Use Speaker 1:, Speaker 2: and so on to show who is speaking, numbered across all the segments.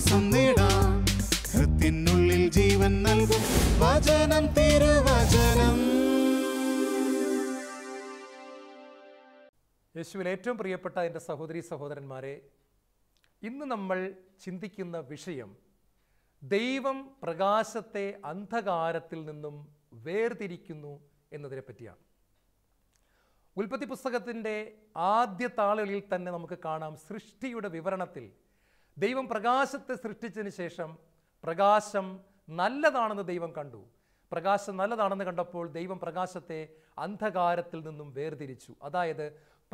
Speaker 1: വിശ്വാസം നേടാം ഹൃത്തിനുള്ളിൽ ജീവൻ നൽകും വചനം തിരുവചനം യേശുവിൽ ഏറ്റവും പ്രിയപ്പെട്ട എൻ്റെ സഹോദരി സഹോദരന്മാരെ ഇന്ന് നമ്മൾ ചിന്തിക്കുന്ന വിഷയം ദൈവം പ്രകാശത്തെ അന്ധകാരത്തിൽ നിന്നും വേർതിരിക്കുന്നു എന്നതിനെ പറ്റിയാണ് ഉൽപ്പത്തി പുസ്തകത്തിൻ്റെ ആദ്യ താളുകളിൽ തന്നെ നമുക്ക് കാണാം സൃഷ്ടിയുടെ വിവരണത്തിൽ ദൈവം പ്രകാശത്തെ സൃഷ്ടിച്ചതിന് ശേഷം പ്രകാശം നല്ലതാണെന്ന് ദൈവം കണ്ടു പ്രകാശം നല്ലതാണെന്ന് കണ്ടപ്പോൾ ദൈവം പ്രകാശത്തെ അന്ധകാരത്തിൽ നിന്നും വേർതിരിച്ചു അതായത്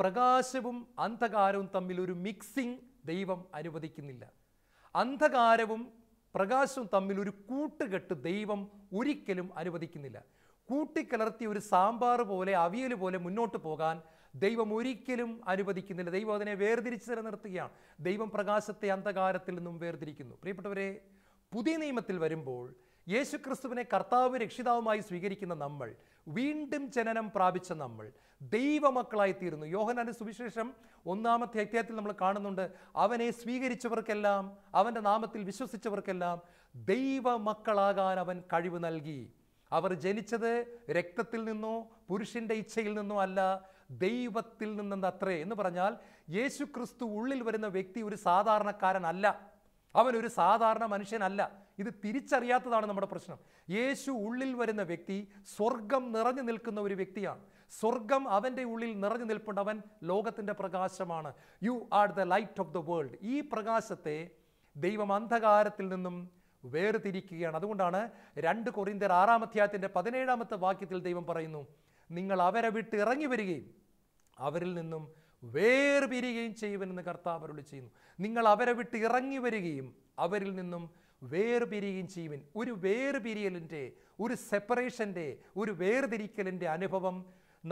Speaker 1: പ്രകാശവും അന്ധകാരവും തമ്മിൽ ഒരു മിക്സിംഗ് ദൈവം അനുവദിക്കുന്നില്ല അന്ധകാരവും പ്രകാശവും തമ്മിൽ ഒരു കൂട്ടുകെട്ട് ദൈവം ഒരിക്കലും അനുവദിക്കുന്നില്ല കൂട്ടിക്കലർത്തി ഒരു സാമ്പാർ പോലെ അവിയൽ പോലെ മുന്നോട്ട് പോകാൻ ദൈവം ഒരിക്കലും അനുവദിക്കുന്നില്ല ദൈവം അതിനെ വേർതിരിച്ച് നിലനിർത്തുകയാണ് ദൈവം പ്രകാശത്തെ അന്ധകാരത്തിൽ നിന്നും വേർതിരിക്കുന്നു പ്രിയപ്പെട്ടവരെ പുതിയ നിയമത്തിൽ വരുമ്പോൾ യേശുക്രിസ്തുവിനെ കർത്താവ് രക്ഷിതാവുമായി സ്വീകരിക്കുന്ന നമ്മൾ വീണ്ടും ജനനം പ്രാപിച്ച നമ്മൾ ദൈവമക്കളായി തീരുന്നു യോഹനാന്റെ സുവിശേഷം ഒന്നാമത്തെ അധ്യായത്തിൽ നമ്മൾ കാണുന്നുണ്ട് അവനെ സ്വീകരിച്ചവർക്കെല്ലാം അവൻ്റെ നാമത്തിൽ വിശ്വസിച്ചവർക്കെല്ലാം ദൈവമക്കളാകാൻ അവൻ കഴിവ് നൽകി അവർ ജനിച്ചത് രക്തത്തിൽ നിന്നോ പുരുഷൻ്റെ ഇച്ഛയിൽ നിന്നോ അല്ല ദൈവത്തിൽ നിന്നെന്ന് അത്രേ എന്ന് പറഞ്ഞാൽ യേശു ക്രിസ്തു ഉള്ളിൽ വരുന്ന വ്യക്തി ഒരു സാധാരണക്കാരനല്ല അവൻ ഒരു സാധാരണ മനുഷ്യനല്ല ഇത് തിരിച്ചറിയാത്തതാണ് നമ്മുടെ പ്രശ്നം യേശു ഉള്ളിൽ വരുന്ന വ്യക്തി സ്വർഗം നിറഞ്ഞു നിൽക്കുന്ന ഒരു വ്യക്തിയാണ് സ്വർഗം അവൻ്റെ ഉള്ളിൽ നിറഞ്ഞു നിൽപ്പുണ്ട് അവൻ ലോകത്തിൻ്റെ പ്രകാശമാണ് you are the light of the world ഈ പ്രകാശത്തെ ദൈവം അന്ധകാരത്തിൽ നിന്നും വേർതിരിക്കുകയാണ് അതുകൊണ്ടാണ് രണ്ട് കൊറിന്തർ ആറാം അധ്യായത്തിൻ്റെ പതിനേഴാമത്തെ വാക്യത്തിൽ ദൈവം പറയുന്നു നിങ്ങൾ അവരെ വിട്ട് ഇറങ്ങി വരികയും അവരിൽ നിന്നും വേർപിരിയുകയും ചെയ്യുമെന്ന് കർത്താവ് അരുളി ചെയ്യുന്നു നിങ്ങൾ അവരെ വിട്ട് ഇറങ്ങി വരികയും അവരിൽ നിന്നും വേർപിരിയുകയും ചെയ്യുവിൻ ഒരു വേർപിരിയലിൻ്റെ ഒരു സെപ്പറേഷൻ്റെ ഒരു വേർതിരിക്കലിൻ്റെ അനുഭവം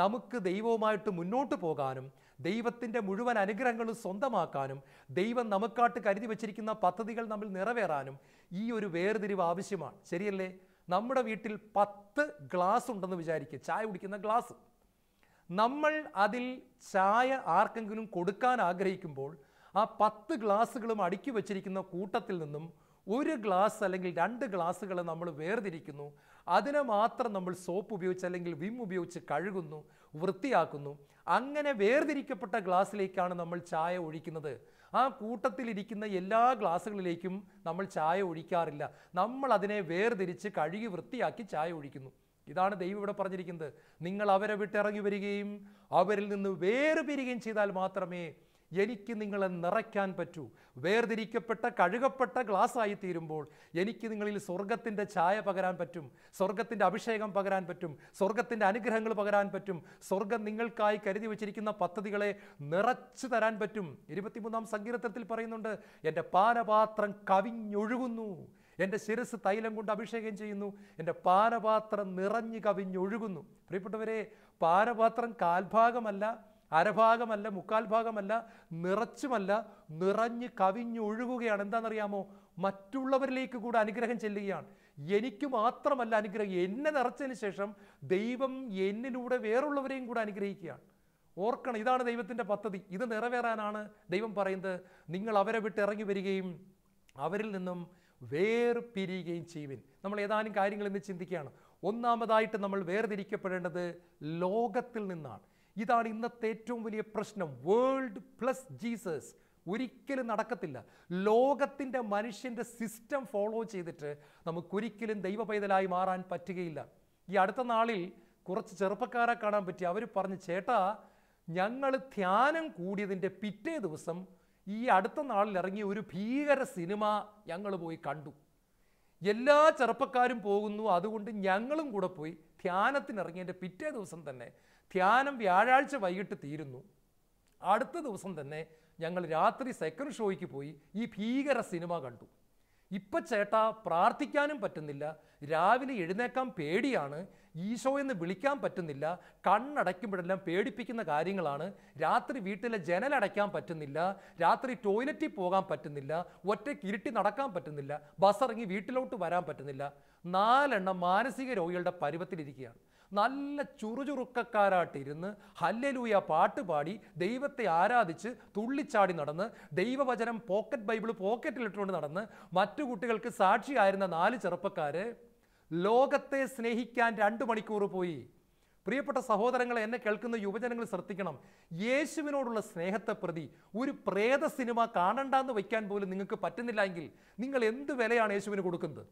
Speaker 1: നമുക്ക് ദൈവവുമായിട്ട് മുന്നോട്ട് പോകാനും ദൈവത്തിൻ്റെ മുഴുവൻ അനുഗ്രഹങ്ങളും സ്വന്തമാക്കാനും ദൈവം നമുക്കായിട്ട് കരുതി വച്ചിരിക്കുന്ന പദ്ധതികൾ നമ്മൾ നിറവേറാനും ഈ ഒരു വേർതിരിവ് ആവശ്യമാണ് ശരിയല്ലേ നമ്മുടെ വീട്ടിൽ പത്ത് ഗ്ലാസ് ഉണ്ടെന്ന് വിചാരിക്കുക ചായ കുടിക്കുന്ന ഗ്ലാസ് നമ്മൾ അതിൽ ചായ ആർക്കെങ്കിലും കൊടുക്കാൻ ആഗ്രഹിക്കുമ്പോൾ ആ പത്ത് ഗ്ലാസ്സുകളും അടുക്കി വച്ചിരിക്കുന്ന കൂട്ടത്തിൽ നിന്നും ഒരു ഗ്ലാസ് അല്ലെങ്കിൽ രണ്ട് ഗ്ലാസ്സുകൾ നമ്മൾ വേർതിരിക്കുന്നു അതിനെ മാത്രം നമ്മൾ സോപ്പ് ഉപയോഗിച്ച് അല്ലെങ്കിൽ വിം ഉപയോഗിച്ച് കഴുകുന്നു വൃത്തിയാക്കുന്നു അങ്ങനെ വേർതിരിക്കപ്പെട്ട ഗ്ലാസ്സിലേക്കാണ് നമ്മൾ ചായ ഒഴിക്കുന്നത് ആ കൂട്ടത്തിലിരിക്കുന്ന എല്ലാ ഗ്ലാസ്സുകളിലേക്കും നമ്മൾ ചായ ഒഴിക്കാറില്ല നമ്മൾ അതിനെ വേർതിരിച്ച് കഴുകി വൃത്തിയാക്കി ചായ ഒഴിക്കുന്നു ഇതാണ് ദൈവം ഇവിടെ പറഞ്ഞിരിക്കുന്നത് നിങ്ങൾ അവരെ വിട്ടിറങ്ങി വരികയും അവരിൽ നിന്ന് പിരികയും ചെയ്താൽ മാത്രമേ എനിക്ക് നിങ്ങളെ നിറയ്ക്കാൻ പറ്റൂ വേർതിരിക്കപ്പെട്ട കഴുകപ്പെട്ട ഗ്ലാസ്സായി തീരുമ്പോൾ എനിക്ക് നിങ്ങളിൽ സ്വർഗത്തിൻ്റെ ഛായ പകരാൻ പറ്റും സ്വർഗത്തിൻ്റെ അഭിഷേകം പകരാൻ പറ്റും സ്വർഗത്തിൻ്റെ അനുഗ്രഹങ്ങൾ പകരാൻ പറ്റും സ്വർഗം നിങ്ങൾക്കായി കരുതി വച്ചിരിക്കുന്ന പദ്ധതികളെ നിറച്ചു തരാൻ പറ്റും ഇരുപത്തിമൂന്നാം സങ്കീർത്തനത്തിൽ പറയുന്നുണ്ട് എൻ്റെ പാനപാത്രം കവിഞ്ഞൊഴുകുന്നു എൻ്റെ ശിരസ് തൈലം കൊണ്ട് അഭിഷേകം ചെയ്യുന്നു എൻ്റെ പാനപാത്രം നിറഞ്ഞു കവിഞ്ഞൊഴുകുന്നു പ്രിയപ്പെട്ടവരെ പാനപാത്രം കാൽഭാഗമല്ല അരഭാഗമല്ല മുക്കാൽ ഭാഗമല്ല നിറച്ചുമല്ല നിറഞ്ഞ് കവിഞ്ഞൊഴുകുകയാണ് എന്താണെന്നറിയാമോ മറ്റുള്ളവരിലേക്ക് കൂടെ അനുഗ്രഹം ചെല്ലുകയാണ് എനിക്ക് മാത്രമല്ല അനുഗ്രഹം എന്നെ നിറച്ചതിന് ശേഷം ദൈവം എന്നിലൂടെ വേറുള്ളവരെയും കൂടെ അനുഗ്രഹിക്കുകയാണ് ഓർക്കണം ഇതാണ് ദൈവത്തിൻ്റെ പദ്ധതി ഇത് നിറവേറാനാണ് ദൈവം പറയുന്നത് നിങ്ങൾ അവരെ വിട്ട് ഇറങ്ങി വരികയും അവരിൽ നിന്നും വേർപിരിയുകയും ചെയ്യുവിൻ നമ്മൾ ഏതാനും കാര്യങ്ങൾ ഇന്ന് ചിന്തിക്കുകയാണ് ഒന്നാമതായിട്ട് നമ്മൾ വേർതിരിക്കപ്പെടേണ്ടത് ലോകത്തിൽ നിന്നാണ് ഇതാണ് ഇന്നത്തെ ഏറ്റവും വലിയ പ്രശ്നം വേൾഡ് പ്ലസ് ജീസസ് ഒരിക്കലും നടക്കത്തില്ല ലോകത്തിൻ്റെ മനുഷ്യൻ്റെ സിസ്റ്റം ഫോളോ ചെയ്തിട്ട് നമുക്കൊരിക്കലും ദൈവ പൈതലായി മാറാൻ പറ്റുകയില്ല ഈ അടുത്ത നാളിൽ കുറച്ച് ചെറുപ്പക്കാരെ കാണാൻ പറ്റി അവർ പറഞ്ഞു ചേട്ടാ ഞങ്ങൾ ധ്യാനം കൂടിയതിൻ്റെ പിറ്റേ ദിവസം ഈ അടുത്ത നാളിൽ ഇറങ്ങിയ ഒരു ഭീകര സിനിമ ഞങ്ങൾ പോയി കണ്ടു എല്ലാ ചെറുപ്പക്കാരും പോകുന്നു അതുകൊണ്ട് ഞങ്ങളും കൂടെ പോയി ധ്യാനത്തിനിറങ്ങിയതിൻ്റെ പിറ്റേ ദിവസം തന്നെ ധ്യാനം വ്യാഴാഴ്ച വൈകിട്ട് തീരുന്നു അടുത്ത ദിവസം തന്നെ ഞങ്ങൾ രാത്രി സെക്കൻഡ് ഷോയ്ക്ക് പോയി ഈ ഭീകര സിനിമ കണ്ടു ഇപ്പം ചേട്ടാ പ്രാർത്ഥിക്കാനും പറ്റുന്നില്ല രാവിലെ എഴുന്നേക്കാൻ പേടിയാണ് ഈശോ എന്ന് വിളിക്കാൻ പറ്റുന്നില്ല കണ്ണടയ്ക്കുമ്പോഴെല്ലാം പേടിപ്പിക്കുന്ന കാര്യങ്ങളാണ് രാത്രി വീട്ടിലെ ജനലടയ്ക്കാൻ പറ്റുന്നില്ല രാത്രി ടോയ്ലറ്റിൽ പോകാൻ പറ്റുന്നില്ല ഒറ്റയ്ക്ക് ഇരുട്ടി നടക്കാൻ പറ്റുന്നില്ല ബസ് ഇറങ്ങി വീട്ടിലോട്ട് വരാൻ പറ്റുന്നില്ല നാലെണ്ണം മാനസിക രോഗികളുടെ പരുവത്തിലിരിക്കുകയാണ് നല്ല ചുറുചുറുക്കക്കാരായിട്ടിരുന്ന് ഹല്ലലൂയ പാട്ട് പാടി ദൈവത്തെ ആരാധിച്ച് തുള്ളിച്ചാടി നടന്ന് ദൈവവചനം പോക്കറ്റ് ബൈബിൾ പോക്കറ്റിലിട്ടുകൊണ്ട് നടന്ന് മറ്റു കുട്ടികൾക്ക് സാക്ഷിയായിരുന്ന നാല് ചെറുപ്പക്കാർ ലോകത്തെ സ്നേഹിക്കാൻ രണ്ട് മണിക്കൂർ പോയി പ്രിയപ്പെട്ട സഹോദരങ്ങളെ എന്നെ കേൾക്കുന്ന യുവജനങ്ങൾ ശ്രദ്ധിക്കണം യേശുവിനോടുള്ള സ്നേഹത്തെ പ്രതി ഒരു പ്രേത സിനിമ കാണണ്ടെന്ന് വയ്ക്കാൻ പോലും നിങ്ങൾക്ക് പറ്റുന്നില്ലെങ്കിൽ നിങ്ങൾ എന്ത് വിലയാണ് യേശുവിന് കൊടുക്കുന്നത്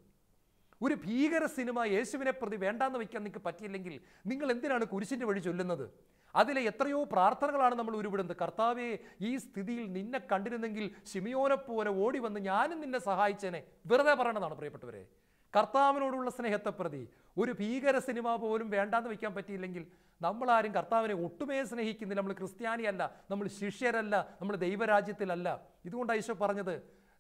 Speaker 1: ഒരു ഭീകര സിനിമ യേശുവിനെ പ്രതി വേണ്ടാന്ന് വയ്ക്കാൻ നിങ്ങൾക്ക് പറ്റിയില്ലെങ്കിൽ നിങ്ങൾ എന്തിനാണ് കുരിശിൻ്റെ വഴി ചൊല്ലുന്നത് അതിലെ എത്രയോ പ്രാർത്ഥനകളാണ് നമ്മൾ ഉരുവിടുന്നത് കർത്താവെ ഈ സ്ഥിതിയിൽ നിന്നെ കണ്ടിരുന്നെങ്കിൽ ഷിമിയോനെ പോലെ ഓടി വന്ന് ഞാനും നിന്നെ സഹായിച്ചേനെ വെറുതെ പറയണതാണ് പ്രിയപ്പെട്ടവരെ കർത്താവിനോടുള്ള സ്നേഹത്തെ പ്രതി ഒരു ഭീകര സിനിമ പോലും വേണ്ടാന്ന് വയ്ക്കാൻ പറ്റിയില്ലെങ്കിൽ നമ്മളാരും കർത്താവിനെ ഒട്ടുമേ സ്നേഹിക്കുന്നില്ല നമ്മൾ ക്രിസ്ത്യാനിയല്ല നമ്മൾ ശിഷ്യരല്ല നമ്മൾ ദൈവരാജ്യത്തിലല്ല ഇതുകൊണ്ട് ഈശോ പറഞ്ഞത്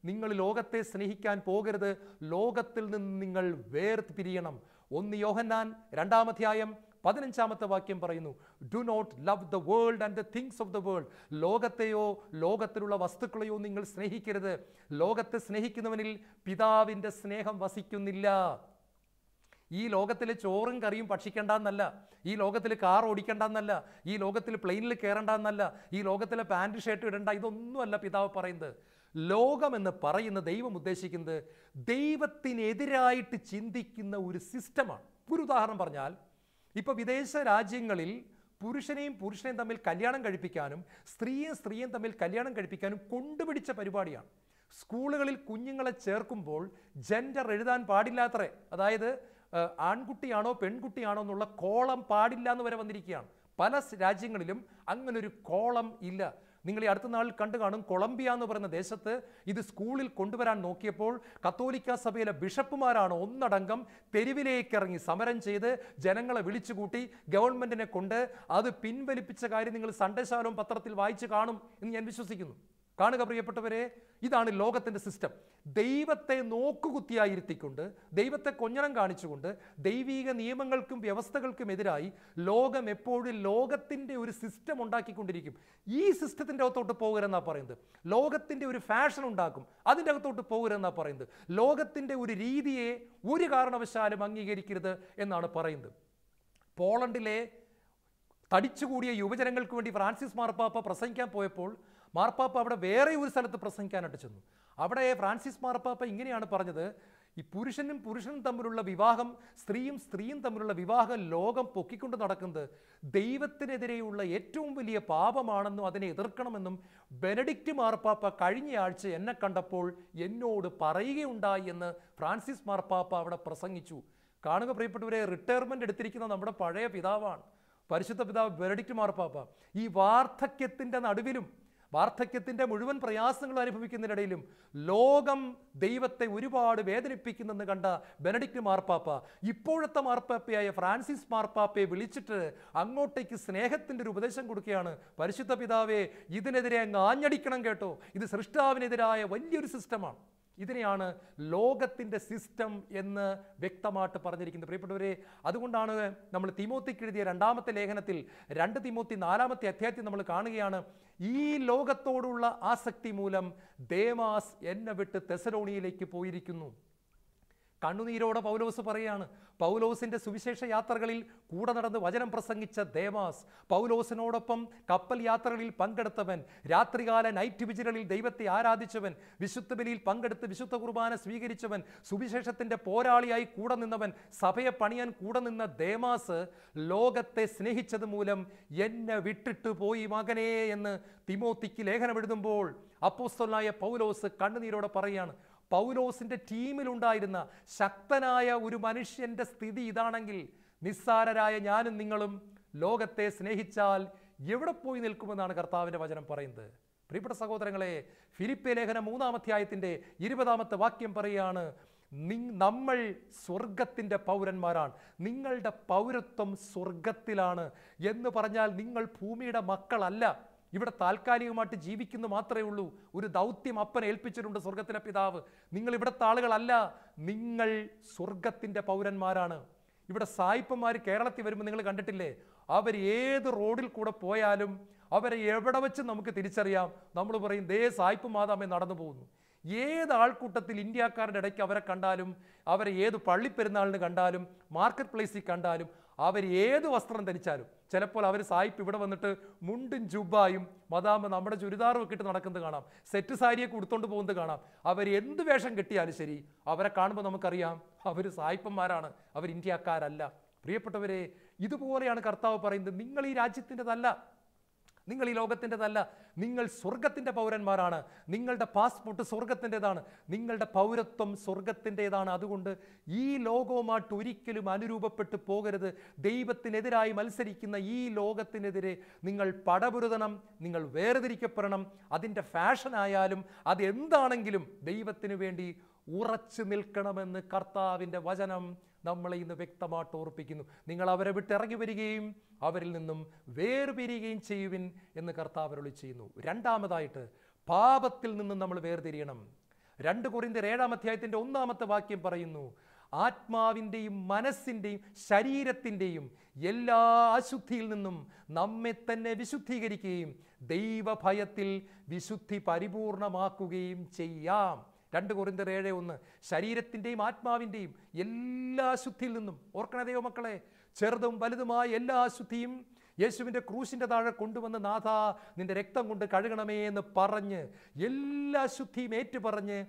Speaker 1: നിങ്ങൾ ലോകത്തെ സ്നേഹിക്കാൻ പോകരുത് ലോകത്തിൽ നിന്ന് നിങ്ങൾ വേർതിരിയണം ഒന്ന് യോഹന്നാൻ രണ്ടാമധ്യായം പതിനഞ്ചാമത്തെ വാക്യം പറയുന്നു do not love the world and the things of the world ലോകത്തെയോ ലോകത്തിലുള്ള വസ്തുക്കളെയോ നിങ്ങൾ സ്നേഹിക്കരുത് ലോകത്തെ സ്നേഹിക്കുന്നവനിൽ പിതാവിൻ്റെ സ്നേഹം വസിക്കുന്നില്ല ഈ ലോകത്തിലെ ചോറും കറിയും ഭക്ഷിക്കേണ്ടെന്നല്ല ഈ ലോകത്തിൽ കാർ ഓടിക്കേണ്ടെന്നല്ല ഈ ലോകത്തിൽ പ്ലെയിനിൽ കയറേണ്ടെന്നല്ല ഈ ലോകത്തിലെ പാൻറ് ഷർട്ട് ഇടണ്ട ഇതൊന്നുമല്ല പിതാവ് പറയുന്നത് ലോകമെന്ന് പറയുന്ന ദൈവം ഉദ്ദേശിക്കുന്നത് ദൈവത്തിനെതിരായിട്ട് ചിന്തിക്കുന്ന ഒരു സിസ്റ്റമാണ് ഒരു ഉദാഹരണം പറഞ്ഞാൽ ഇപ്പോൾ വിദേശ രാജ്യങ്ങളിൽ പുരുഷനെയും പുരുഷനെയും തമ്മിൽ കല്യാണം കഴിപ്പിക്കാനും സ്ത്രീയും സ്ത്രീയും തമ്മിൽ കല്യാണം കഴിപ്പിക്കാനും കൊണ്ടുപിടിച്ച പരിപാടിയാണ് സ്കൂളുകളിൽ കുഞ്ഞുങ്ങളെ ചേർക്കുമ്പോൾ ജെൻഡർ എഴുതാൻ പാടില്ലാത്തറേ അതായത് ആൺകുട്ടിയാണോ പെൺകുട്ടിയാണോ എന്നുള്ള കോളം പാടില്ല എന്ന് വരെ വന്നിരിക്കുകയാണ് പല രാജ്യങ്ങളിലും അങ്ങനൊരു കോളം ഇല്ല നിങ്ങൾ ഈ അടുത്ത നാളിൽ കണ്ടു കാണും കൊളംബിയ എന്ന് പറയുന്ന ദേശത്ത് ഇത് സ്കൂളിൽ കൊണ്ടുവരാൻ നോക്കിയപ്പോൾ കത്തോലിക്ക സഭയിലെ ബിഷപ്പുമാരാണ് ഒന്നടങ്കം തെരുവിലേക്ക് ഇറങ്ങി സമരം ചെയ്ത് ജനങ്ങളെ വിളിച്ചുകൂട്ടി ഗവൺമെന്റിനെ കൊണ്ട് അത് പിൻവലിപ്പിച്ച കാര്യം നിങ്ങൾ സൺഡേ പത്രത്തിൽ വായിച്ചു കാണും എന്ന് ഞാൻ വിശ്വസിക്കുന്നു കാണുക പ്രിയപ്പെട്ടവരെ ഇതാണ് ലോകത്തിൻ്റെ സിസ്റ്റം ദൈവത്തെ നോക്കുകുത്തിയായിരുത്തിക്കൊണ്ട് ദൈവത്തെ കൊഞ്ഞനം കാണിച്ചുകൊണ്ട് ദൈവീക നിയമങ്ങൾക്കും വ്യവസ്ഥകൾക്കും എതിരായി ലോകം എപ്പോഴും ലോകത്തിൻ്റെ ഒരു സിസ്റ്റം ഉണ്ടാക്കിക്കൊണ്ടിരിക്കും ഈ സിസ്റ്റത്തിൻ്റെ അകത്തോട്ട് പോകരുതെന്നാണ് പറയുന്നത് ലോകത്തിൻ്റെ ഒരു ഫാഷൻ ഉണ്ടാക്കും അതിൻ്റെ അകത്തോട്ട് പോകരുതെന്നാണ് പറയുന്നത് ലോകത്തിൻ്റെ ഒരു രീതിയെ ഒരു കാരണവശാലും അംഗീകരിക്കരുത് എന്നാണ് പറയുന്നത് പോളണ്ടിലെ തടിച്ചുകൂടിയ യുവജനങ്ങൾക്ക് വേണ്ടി ഫ്രാൻസിസ് മാർപ്പാപ്പ പ്രസംഗിക്കാൻ പോയപ്പോൾ മാർപ്പാപ്പ അവിടെ വേറെ ഒരു സ്ഥലത്ത് പ്രസംഗിക്കാനായിട്ട് ചെന്നു അവിടെ ഫ്രാൻസിസ് മാർപ്പാപ്പ ഇങ്ങനെയാണ് പറഞ്ഞത് ഈ പുരുഷനും പുരുഷനും തമ്മിലുള്ള വിവാഹം സ്ത്രീയും സ്ത്രീയും തമ്മിലുള്ള വിവാഹം ലോകം പൊക്കിക്കൊണ്ട് നടക്കുന്നത് ദൈവത്തിനെതിരെയുള്ള ഏറ്റവും വലിയ പാപമാണെന്നും അതിനെ എതിർക്കണമെന്നും ബെനഡിക്റ്റ് മാർപ്പാപ്പ കഴിഞ്ഞയാഴ്ച എന്നെ കണ്ടപ്പോൾ എന്നോട് പറയുകയുണ്ടായി എന്ന് ഫ്രാൻസിസ് മാർപ്പാപ്പ അവിടെ പ്രസംഗിച്ചു കാണുക പ്രിയപ്പെട്ടവരെ റിട്ടയർമെൻ്റ് എടുത്തിരിക്കുന്ന നമ്മുടെ പഴയ പിതാവാണ് പരിശുദ്ധ പിതാവ് ബെനഡിക്റ്റ് മാർപ്പാപ്പ ഈ വാർദ്ധക്യത്തിൻ്റെ നടുവിലും വാർദ്ധക്യത്തിൻ്റെ മുഴുവൻ പ്രയാസങ്ങൾ അനുഭവിക്കുന്നതിനിടയിലും ലോകം ദൈവത്തെ ഒരുപാട് വേദനിപ്പിക്കുന്നെന്ന് കണ്ട ബെനഡിക്ട് മാർപ്പാപ്പ ഇപ്പോഴത്തെ മാർപ്പാപ്പയായ ഫ്രാൻസിസ് മാർപ്പാപ്പയെ വിളിച്ചിട്ട് അങ്ങോട്ടേക്ക് സ്നേഹത്തിൻ്റെ ഒരു ഉപദേശം കൊടുക്കുകയാണ് പരിശുദ്ധ പിതാവേ ഇതിനെതിരെ അങ്ങ് ആഞ്ഞടിക്കണം കേട്ടോ ഇത് സൃഷ്ടാവിനെതിരായ വലിയൊരു സിസ്റ്റമാണ് ഇതിനെയാണ് ലോകത്തിൻ്റെ സിസ്റ്റം എന്ന് വ്യക്തമായിട്ട് പറഞ്ഞിരിക്കുന്നത് പ്രിയപ്പെട്ടവരെ അതുകൊണ്ടാണ് നമ്മൾ തിമോത്തിക്ക് എഴുതിയ രണ്ടാമത്തെ ലേഖനത്തിൽ രണ്ട് തിമോത്തി നാലാമത്തെ അധ്യായത്തിൽ നമ്മൾ കാണുകയാണ് ഈ ലോകത്തോടുള്ള ആസക്തി മൂലം ദേമാസ് എന്നെ വിട്ട് തെസലോണിയിലേക്ക് പോയിരിക്കുന്നു കണ്ണുനീരോടെ പൗലോസ് പറയാണ് പൗലോസിൻ്റെ സുവിശേഷ യാത്രകളിൽ കൂടെ നടന്ന് വചനം പ്രസംഗിച്ച ദേവാസ് പൗലോസിനോടൊപ്പം കപ്പൽ യാത്രകളിൽ പങ്കെടുത്തവൻ രാത്രികാല നൈറ്റ് വിജിലിൽ ദൈവത്തെ ആരാധിച്ചവൻ വിശുദ്ധ ബലിയിൽ പങ്കെടുത്ത് വിശുദ്ധ കുർബാന സ്വീകരിച്ചവൻ സുവിശേഷത്തിൻ്റെ പോരാളിയായി കൂടെ നിന്നവൻ സഭയെ പണിയാൻ കൂടെ നിന്ന ദേമാസ് ലോകത്തെ സ്നേഹിച്ചത് മൂലം എന്നെ വിട്ടിട്ട് പോയി മകനേ എന്ന് തിമോത്തിക്ക് ലേഖനം എഴുതുമ്പോൾ അപ്പോസ്തലായ പൗലോസ് കണ്ണുനീരോടെ പറയാണ് പൗലോസിൻ്റെ ടീമിലുണ്ടായിരുന്ന ശക്തനായ ഒരു മനുഷ്യൻ്റെ സ്ഥിതി ഇതാണെങ്കിൽ നിസ്സാരരായ ഞാനും നിങ്ങളും ലോകത്തെ സ്നേഹിച്ചാൽ എവിടെ പോയി നിൽക്കുമെന്നാണ് കർത്താവിൻ്റെ വചനം പറയുന്നത് പ്രിയപ്പെട്ട സഹോദരങ്ങളെ ഫിലിപ്പെ ലേഖനം മൂന്നാം അധ്യായത്തിൻ്റെ ഇരുപതാമത്തെ വാക്യം പറയുകയാണ് നമ്മൾ സ്വർഗത്തിൻ്റെ പൗരന്മാരാണ് നിങ്ങളുടെ പൗരത്വം സ്വർഗത്തിലാണ് എന്ന് പറഞ്ഞാൽ നിങ്ങൾ ഭൂമിയുടെ മക്കളല്ല ഇവിടെ താൽക്കാലികമായിട്ട് ജീവിക്കുന്നു മാത്രമേ ഉള്ളൂ ഒരു ദൗത്യം അപ്പനെ ഏൽപ്പിച്ചിട്ടുണ്ട് സ്വർഗത്തിലെ പിതാവ് നിങ്ങൾ ഇവിടുത്തെ ആളുകളല്ല നിങ്ങൾ സ്വർഗത്തിൻ്റെ പൗരന്മാരാണ് ഇവിടെ സായിപ്പന്മാർ കേരളത്തിൽ വരുമ്പോൾ നിങ്ങൾ കണ്ടിട്ടില്ലേ അവർ ഏത് റോഡിൽ കൂടെ പോയാലും അവരെ എവിടെ വെച്ച് നമുക്ക് തിരിച്ചറിയാം നമ്മൾ പറയും ദേ സായിപ്പ് മാതാമേ നടന്നു പോകുന്നു ഏത് ആൾക്കൂട്ടത്തിൽ ഇന്ത്യക്കാരുടെ ഇടയ്ക്ക് അവരെ കണ്ടാലും അവരെ ഏത് പള്ളിപ്പെരുന്നാളിന് കണ്ടാലും മാർക്കറ്റ് പ്ലേസിൽ കണ്ടാലും അവർ ഏത് വസ്ത്രം ധരിച്ചാലും ചിലപ്പോൾ അവർ സായിപ്പ് ഇവിടെ വന്നിട്ട് മുണ്ടും ജുബായും മതാമ്പ് നമ്മുടെ ചുരിദാറും ഒക്കെ ഇട്ട് നടക്കുന്നത് കാണാം സെറ്റ് സാരിയെ കൊടുത്തോണ്ട് പോകുന്നത് കാണാം അവർ എന്ത് വേഷം കെട്ടിയാലും ശരി അവരെ കാണുമ്പോൾ നമുക്കറിയാം അവർ സായിപ്പന്മാരാണ് അവർ ഇന്ത്യക്കാരല്ല പ്രിയപ്പെട്ടവരെ ഇതുപോലെയാണ് കർത്താവ് പറയുന്നത് നിങ്ങൾ ഈ രാജ്യത്തിൻ്റെതല്ല നിങ്ങൾ ഈ ലോകത്തിൻ്റെതല്ല നിങ്ങൾ സ്വർഗത്തിൻ്റെ പൗരന്മാരാണ് നിങ്ങളുടെ പാസ്പോർട്ട് സ്വർഗത്തിൻ്റെതാണ് നിങ്ങളുടെ പൗരത്വം സ്വർഗത്തിൻ്റെതാണ് അതുകൊണ്ട് ഈ ലോകവുമായിട്ട് ഒരിക്കലും അനുരൂപപ്പെട്ടു പോകരുത് ദൈവത്തിനെതിരായി മത്സരിക്കുന്ന ഈ ലോകത്തിനെതിരെ നിങ്ങൾ പടപുരുതണം നിങ്ങൾ വേർതിരിക്കപ്പെടണം അതിൻ്റെ ഫാഷനായാലും അത് എന്താണെങ്കിലും ദൈവത്തിനു വേണ്ടി ഉറച്ചു നിൽക്കണമെന്ന് കർത്താവിൻ്റെ വചനം നമ്മളെ ഇന്ന് വ്യക്തമായിട്ട് ഓർപ്പിക്കുന്നു നിങ്ങൾ അവരെ വിട്ടിറങ്ങി വരികയും അവരിൽ നിന്നും വേർപിരിയുകയും ചെയ്യുവിൻ എന്ന് കർത്താവ് അരുളി ചെയ്യുന്നു രണ്ടാമതായിട്ട് പാപത്തിൽ നിന്നും നമ്മൾ വേർതിരിയണം രണ്ട് കുറിന്തിർ ഏഴാം അധ്യായത്തിൻ്റെ ഒന്നാമത്തെ വാക്യം പറയുന്നു ആത്മാവിൻ്റെയും മനസ്സിൻ്റെയും ശരീരത്തിൻ്റെയും എല്ലാ അശുദ്ധിയിൽ നിന്നും നമ്മെ തന്നെ വിശുദ്ധീകരിക്കുകയും ദൈവഭയത്തിൽ വിശുദ്ധി പരിപൂർണമാക്കുകയും ചെയ്യാം രണ്ട് കുറിന്തർ ഏഴ് ഒന്ന് ശരീരത്തിൻ്റെയും ആത്മാവിൻ്റെയും എല്ലാ ശുദ്ധിയിൽ നിന്നും ഓർക്കണ മക്കളെ ചെറുതും വലുതുമായ എല്ലാ ശുദ്ധിയും യേശുവിൻ്റെ ക്രൂശിൻ്റെ താഴെ കൊണ്ടുവന്ന് നാഥ നിൻ്റെ രക്തം കൊണ്ട് കഴുകണമേ എന്ന് പറഞ്ഞ് എല്ലാ ഏറ്റു ഏറ്റുപറഞ്ഞ്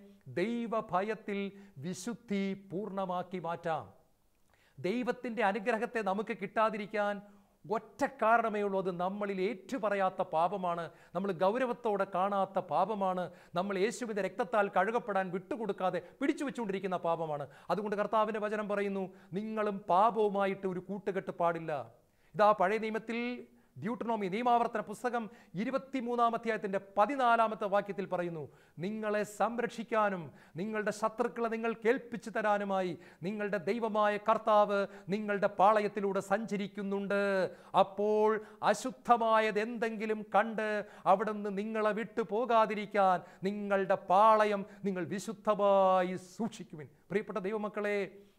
Speaker 1: ദൈവഭയത്തിൽ വിശുദ്ധി പൂർണ്ണമാക്കി മാറ്റാം ദൈവത്തിൻ്റെ അനുഗ്രഹത്തെ നമുക്ക് കിട്ടാതിരിക്കാൻ ഒറ്റ കാരണമേ ഉള്ളൂ അത് നമ്മളിൽ ഏറ്റുപറയാത്ത പാപമാണ് നമ്മൾ ഗൗരവത്തോടെ കാണാത്ത പാപമാണ് നമ്മൾ യേശുവിൻ്റെ രക്തത്താൽ കഴുകപ്പെടാൻ വിട്ടുകൊടുക്കാതെ പിടിച്ചു വെച്ചുകൊണ്ടിരിക്കുന്ന പാപമാണ് അതുകൊണ്ട് കർത്താവിൻ്റെ വചനം പറയുന്നു നിങ്ങളും പാപവുമായിട്ട് ഒരു കൂട്ടുകെട്ട് പാടില്ല ഇതാ പഴയ നിയമത്തിൽ ഡ്യൂട്ടണോമി നിയമാവർത്തന പുസ്തകം ഇരുപത്തിമൂന്നാം അധ്യായത്തിൻ്റെ പതിനാലാമത്തെ വാക്യത്തിൽ പറയുന്നു നിങ്ങളെ സംരക്ഷിക്കാനും നിങ്ങളുടെ ശത്രുക്കളെ നിങ്ങൾ കേൾപ്പിച്ചു തരാനുമായി നിങ്ങളുടെ ദൈവമായ കർത്താവ് നിങ്ങളുടെ പാളയത്തിലൂടെ സഞ്ചരിക്കുന്നുണ്ട് അപ്പോൾ അശുദ്ധമായത് എന്തെങ്കിലും കണ്ട് അവിടുന്ന് നിങ്ങളെ വിട്ടു പോകാതിരിക്കാൻ നിങ്ങളുടെ പാളയം നിങ്ങൾ വിശുദ്ധമായി സൂക്ഷിക്കുവിൻ പ്രിയപ്പെട്ട ദൈവമക്കളെ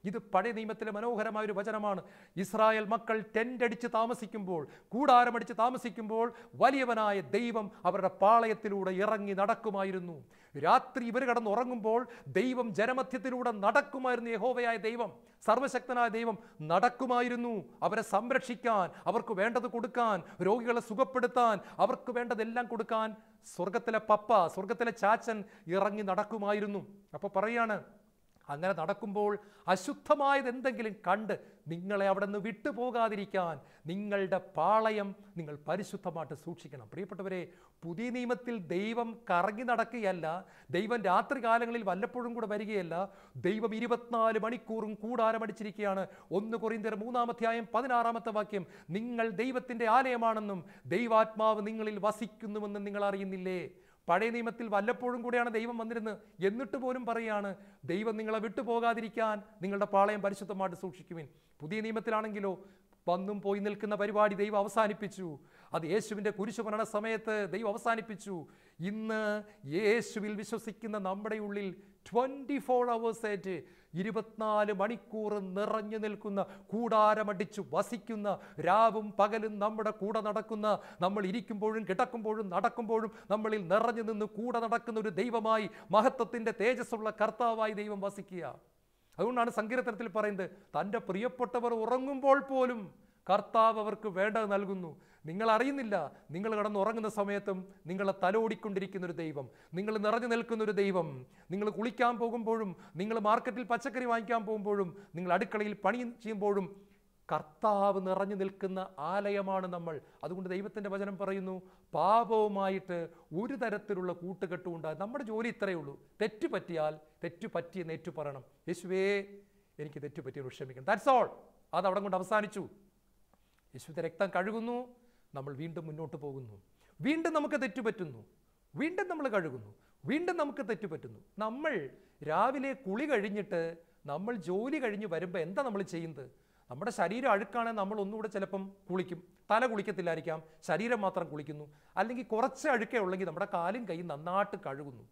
Speaker 1: ഇത് പഴയ നിയമത്തിലെ മനോഹരമായ ഒരു വചനമാണ് ഇസ്രായേൽ മക്കൾ ടെൻ്റ് അടിച്ച് താമസിക്കുമ്പോൾ കൂടാരമടിച്ച് താമസിക്കുമ്പോൾ വലിയവനായ ദൈവം അവരുടെ പാളയത്തിലൂടെ ഇറങ്ങി നടക്കുമായിരുന്നു രാത്രി ഇവർ കടന്നുറങ്ങുമ്പോൾ ദൈവം ജനമധ്യത്തിലൂടെ നടക്കുമായിരുന്നു യഹോവയായ ദൈവം സർവശക്തനായ ദൈവം നടക്കുമായിരുന്നു അവരെ സംരക്ഷിക്കാൻ അവർക്ക് വേണ്ടത് കൊടുക്കാൻ രോഗികളെ സുഖപ്പെടുത്താൻ അവർക്ക് വേണ്ടതെല്ലാം കൊടുക്കാൻ സ്വർഗത്തിലെ പപ്പ സ്വർഗത്തിലെ ചാച്ചൻ ഇറങ്ങി നടക്കുമായിരുന്നു അപ്പോൾ പറയാണ് അങ്ങനെ നടക്കുമ്പോൾ അശുദ്ധമായത് എന്തെങ്കിലും കണ്ട് നിങ്ങളെ അവിടെ നിന്ന് വിട്ടുപോകാതിരിക്കാൻ നിങ്ങളുടെ പാളയം നിങ്ങൾ പരിശുദ്ധമായിട്ട് സൂക്ഷിക്കണം പ്രിയപ്പെട്ടവരെ പുതിയ നിയമത്തിൽ ദൈവം കറങ്ങി നടക്കുകയല്ല ദൈവം രാത്രികാലങ്ങളിൽ വല്ലപ്പോഴും കൂടെ വരികയല്ല ദൈവം ഇരുപത്തിനാല് മണിക്കൂറും കൂടാരമടിച്ചിരിക്കുകയാണ് ഒന്ന് കൊറിന്തർ മൂന്നാമധ്യായം പതിനാറാമത്തെ വാക്യം നിങ്ങൾ ദൈവത്തിൻ്റെ ആലയമാണെന്നും ദൈവാത്മാവ് നിങ്ങളിൽ വസിക്കുന്നുവെന്നും നിങ്ങൾ അറിയുന്നില്ലേ പഴയ നിയമത്തിൽ വല്ലപ്പോഴും കൂടെയാണ് ദൈവം വന്നിരുന്നത് എന്നിട്ട് പോലും പറയുകയാണ് ദൈവം നിങ്ങളെ വിട്ടുപോകാതിരിക്കാൻ നിങ്ങളുടെ പാളയം പരിശുദ്ധമായിട്ട് സൂക്ഷിക്കുവിൻ പുതിയ നിയമത്തിലാണെങ്കിലോ വന്നും പോയി നിൽക്കുന്ന പരിപാടി ദൈവം അവസാനിപ്പിച്ചു അത് യേശുവിൻ്റെ കുരിശുമരണ സമയത്ത് ദൈവം അവസാനിപ്പിച്ചു ഇന്ന് യേശുവിൽ വിശ്വസിക്കുന്ന നമ്മുടെ ഉള്ളിൽ ട്വൻറ്റി ഫോർ ആയിട്ട് ഇരുപത്തിനാല് മണിക്കൂർ നിറഞ്ഞു നിൽക്കുന്ന കൂടാരമടിച്ചു വസിക്കുന്ന രാവും പകലും നമ്മുടെ കൂടെ നടക്കുന്ന നമ്മൾ ഇരിക്കുമ്പോഴും കിടക്കുമ്പോഴും നടക്കുമ്പോഴും നമ്മളിൽ നിറഞ്ഞു നിന്ന് കൂടെ നടക്കുന്ന ഒരു ദൈവമായി മഹത്വത്തിൻ്റെ തേജസ്സുള്ള കർത്താവായി ദൈവം വസിക്കുക അതുകൊണ്ടാണ് സങ്കീർത്തനത്തിൽ പറയുന്നത് തൻ്റെ പ്രിയപ്പെട്ടവർ ഉറങ്ങുമ്പോൾ പോലും കർത്താവ് അവർക്ക് വേണ്ടത് നൽകുന്നു നിങ്ങൾ അറിയുന്നില്ല നിങ്ങൾ കടന്നുറങ്ങുന്ന സമയത്തും നിങ്ങളെ തലോടിക്കൊണ്ടിരിക്കുന്ന ഒരു ദൈവം നിങ്ങൾ നിറഞ്ഞു നിൽക്കുന്ന ഒരു ദൈവം നിങ്ങൾ കുളിക്കാൻ പോകുമ്പോഴും നിങ്ങൾ മാർക്കറ്റിൽ പച്ചക്കറി വാങ്ങിക്കാൻ പോകുമ്പോഴും നിങ്ങൾ അടുക്കളയിൽ പണി ചെയ്യുമ്പോഴും കർത്താവ് നിറഞ്ഞു നിൽക്കുന്ന ആലയമാണ് നമ്മൾ അതുകൊണ്ട് ദൈവത്തിൻ്റെ വചനം പറയുന്നു പാപവുമായിട്ട് ഒരു തരത്തിലുള്ള കൂട്ടുകെട്ടും ഉണ്ടാകും നമ്മുടെ ജോലി ഇത്രയേ ഉള്ളൂ തെറ്റ് പറ്റിയാൽ തെറ്റ് പറ്റിയെന്ന് ഏറ്റു പറയണം യേശുവേ എനിക്ക് തെറ്റ് പറ്റിയത് ക്ഷമിക്കണം ദാറ്റ്സ് ഓൾ അത് അവിടെ കൊണ്ട് അവസാനിച്ചു യേശുവിൻ്റെ രക്തം കഴുകുന്നു നമ്മൾ വീണ്ടും മുന്നോട്ട് പോകുന്നു വീണ്ടും നമുക്ക് തെറ്റുപറ്റുന്നു വീണ്ടും നമ്മൾ കഴുകുന്നു വീണ്ടും നമുക്ക് തെറ്റുപറ്റുന്നു നമ്മൾ രാവിലെ കുളി കഴിഞ്ഞിട്ട് നമ്മൾ ജോലി കഴിഞ്ഞ് വരുമ്പോൾ എന്താ നമ്മൾ ചെയ്യുന്നത് നമ്മുടെ ശരീരം അഴുക്കാണെങ്കിൽ നമ്മൾ ഒന്നുകൂടെ ചിലപ്പം കുളിക്കും തല കുളിക്കത്തില്ലായിരിക്കാം ശരീരം മാത്രം കുളിക്കുന്നു അല്ലെങ്കിൽ കുറച്ച് അഴുക്കേ ഉള്ളെങ്കിൽ നമ്മുടെ കാലും കൈയും നന്നായിട്ട് കഴുകുന്നു